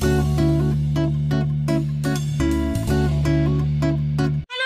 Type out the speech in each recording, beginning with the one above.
hello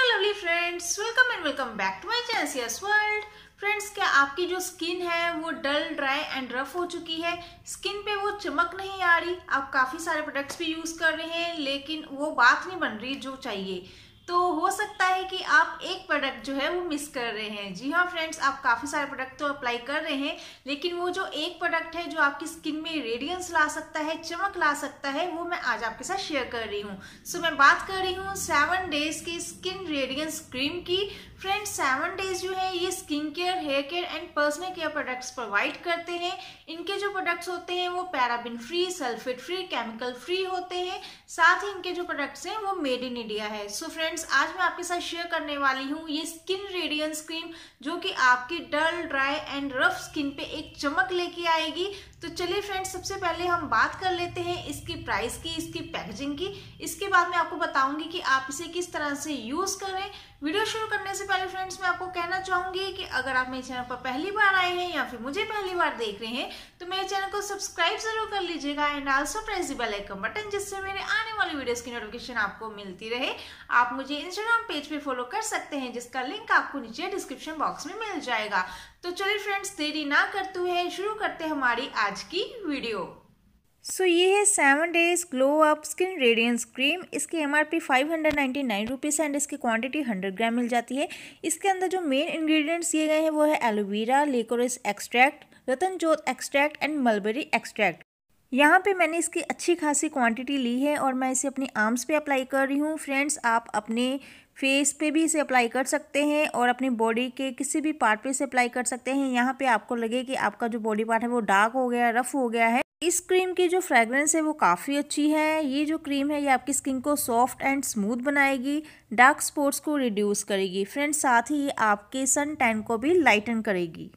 lovely friends welcome and welcome back to my channel world friends क्या आपकी जो skin है वो डल ड्राई एंड रफ हो चुकी है स्किन पे वो चमक नहीं आ रही आप काफ़ी सारे प्रोडक्ट्स भी यूज़ कर रहे हैं लेकिन वो बात नहीं बन रही जो चाहिए तो हो सकता है कि आप एक प्रोडक्ट जो है वो मिस कर रहे हैं जी हाँ फ्रेंड्स आप काफ़ी सारे प्रोडक्ट तो अप्लाई कर रहे हैं लेकिन वो जो एक प्रोडक्ट है जो आपकी स्किन में रेडियंस ला सकता है चमक ला सकता है वो मैं आज आपके साथ शेयर कर रही हूँ सो मैं बात कर रही हूँ सेवन डेज की स्किन रेडियंस क्रीम की फ्रेंड्स सेवन डेज जो है ये skin care hair care and personal care products provide करते हैं इनके जो प्रोडक्ट्स होते हैं वो paraben free sulphate free chemical free होते हैं साथ ही इनके जो प्रोडक्ट्स हैं वो मेड इन इंडिया है सो so, फ्रेंड्स फ्रेंड्स आज मैं आपके साथ शेयर करने वाली हूँ ये स्किन रेडियंस क्रीम जो कि आपकी dull dry and rough skin पे एक चमक लेके आएगी तो चलिए फ्रेंड्स सबसे पहले हम बात कर लेते हैं इसकी प्राइस की इसकी पैकेजिंग की इसके बाद मैं आपको बताऊंगी कि आप इसे किस तरह से यूज़ करें वीडियो शुरू करने से पहले फ्रेंड्स मैं आपको कहना चाहूंगी कि अगर आप मेरे चैनल पर पहली बार आए हैं या फिर मुझे पहली बार देख रहे हैं तो मेरे चैनल को सब्सक्राइब जरूर कर लीजिएगा and also press the icon button जिससे मेरे आने वाली वीडियोस की नोटिफिकेशन आपको मिलती रहे आप मुझे मुझे इंस्टाग्राम पेज पे फॉलो कर सकते हैं जिसका लिंक आपको नीचे डिस्क्रिप्शन बॉक्स में मिल जाएगा तो चलिए फ्रेंड्स देरी ना करते हुए शुरू करते हैं हमारी आज की वीडियो सो so, ये है seven days glow up skin radiance cream इसकी M R P five hundred ninety nine rupees and इसकी क्वांटिटी हंड्रेड ग्राम मिल जाती है इसके अंदर जो मेन इंग्रेडिएंट्स दिए गए हैं वो है एलोवेरा लेकोरिस एक्सट्रैक्ट रतन जोत एक्सट्रैक्ट एंड मलबेरी एक्सट्रैक्ट यहाँ पे मैंने इसकी अच्छी खासी क्वांटिटी ली है और मैं इसे अपनी आर्म्स पे अप्लाई कर रही हूँ फ्रेंड्स आप अपने फेस पे भी इसे अप्लाई कर सकते हैं और अपनी बॉडी के किसी भी पार्ट पे इसे अप्लाई कर सकते हैं यहाँ पे आपको लगे कि आपका जो बॉडी पार्ट है वो डार्क हो गया रफ हो गया है इस क्रीम की जो फ्रेग्रेंस है वो काफ़ी अच्छी है ये जो क्रीम है ये आपकी स्किन को सॉफ्ट एंड स्मूथ बनाएगी डार्क स्पॉट्स को रिड्यूस करेगी फ्रेंड्स साथ ही ये आपके सन टैन को भी लाइटन करेगी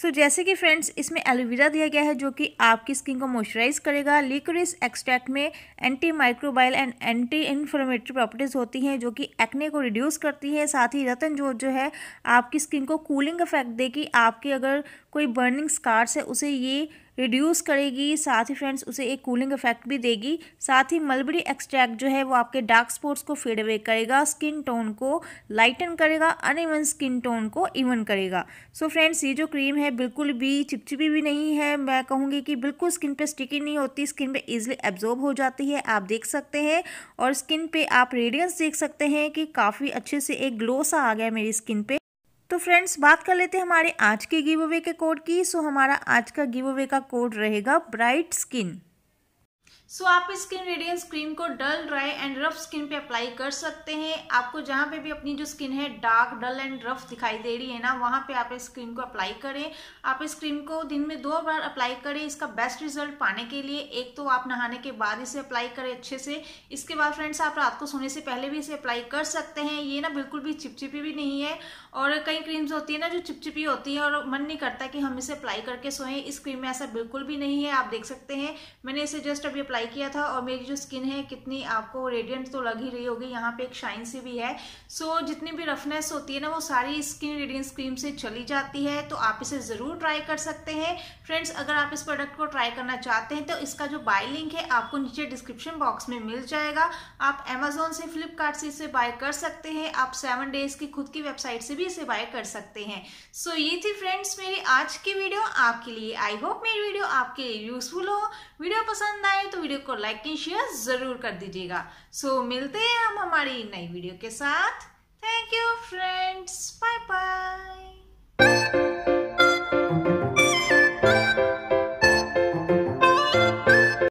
सो so, जैसे कि फ्रेंड्स इसमें एलोवेरा दिया गया है जो कि आपकी स्किन को मॉइस्चराइज करेगा लिक्रिस एक्सट्रैक्ट में anti microbial and anti inflammatory properties होती हैं जो कि एक्ने को रिड्यूस करती है साथ ही रतन जोत जो है आपकी स्किन को कूलिंग इफेक्ट देगी आपके अगर कोई बर्निंग स्कार्स है उसे ये रिड्यूस करेगी साथ ही फ्रेंड्स उसे एक कूलिंग इफेक्ट भी देगी साथ ही मलबरी एक्सट्रैक्ट जो है वो आपके डार्क स्पॉट्स को फेड अवे करेगा स्किन टोन को लाइटन करेगा अनइवन स्किन टोन को इवन करेगा सो so फ्रेंड्स ये जो क्रीम है बिल्कुल भी चिपचिपी भी नहीं है मैं कहूँगी कि बिल्कुल स्किन पर स्टिकी नहीं होती स्किन पर ईजिली एब्जॉर्ब हो जाती है आप देख सकते हैं और स्किन पर आप रेडियंस देख सकते हैं कि काफ़ी अच्छे से एक ग्लो सा आ गया मेरी स्किन पे तो फ्रेंड्स बात कर लेते हैं हमारे आज के गिव अवे के कोड की सो हमारा आज का गिव अवे का कोड रहेगा ब्राइट स्किन सो so, आप स्किन रेडियंस क्रीम को dull dry and rough skin पे अप्लाई कर सकते हैं आपको जहाँ पे भी अपनी जो स्किन है डार्क डल एंड रफ दिखाई दे रही है ना वहाँ पे आप इस क्रीम को अप्लाई करें आप इस क्रीम को दिन में दो बार अप्लाई करें इसका बेस्ट रिजल्ट पाने के लिए एक तो आप नहाने के बाद इसे अप्लाई करें अच्छे से इसके बाद फ्रेंड्स आप रात को सोने से पहले भी इसे अप्लाई कर सकते हैं ये ना बिल्कुल भी चिपचिपी भी नहीं है और कई क्रीम्स होती है ना जो चिपचिपी होती है और मन नहीं करता कि हम इसे अप्लाई करके सोएं इस क्रीम में ऐसा बिल्कुल भी नहीं है आप देख सकते हैं मैंने इसे जस्ट अभी अप्लाई किया था और मेरी जो स्किन है कितनी आपको रेडियंट तो लग ही रही होगी यहाँ पे एक शाइन सी भी है सो so, जितनी भी रफनेस होती है ना वो सारी स्किन रेडियंस क्रीम से चली जाती है तो आप इसे ज़रूर ट्राई कर सकते हैं फ्रेंड्स अगर आप इस प्रोडक्ट को ट्राई करना चाहते हैं तो इसका जो बाय लिंक है आपको नीचे डिस्क्रिप्शन बॉक्स में मिल जाएगा आप अमेजोन से फ्लिपकार्ट से इसे बाय कर सकते हैं आप सेवन डेज की खुद की वेबसाइट से भी इसे बाय कर सकते हैं सो so, ये थी फ्रेंड्स मेरी आज की वीडियो आपके लिए आई होप मेरी वीडियो आपके लिए यूजफुल हो वीडियो पसंद आए तो वीडियो को लाइक एंड शेयर जरूर कर दीजिएगा सो so, मिलते हैं हम हमारी नई वीडियो के साथ थैंक यू फ्रेंड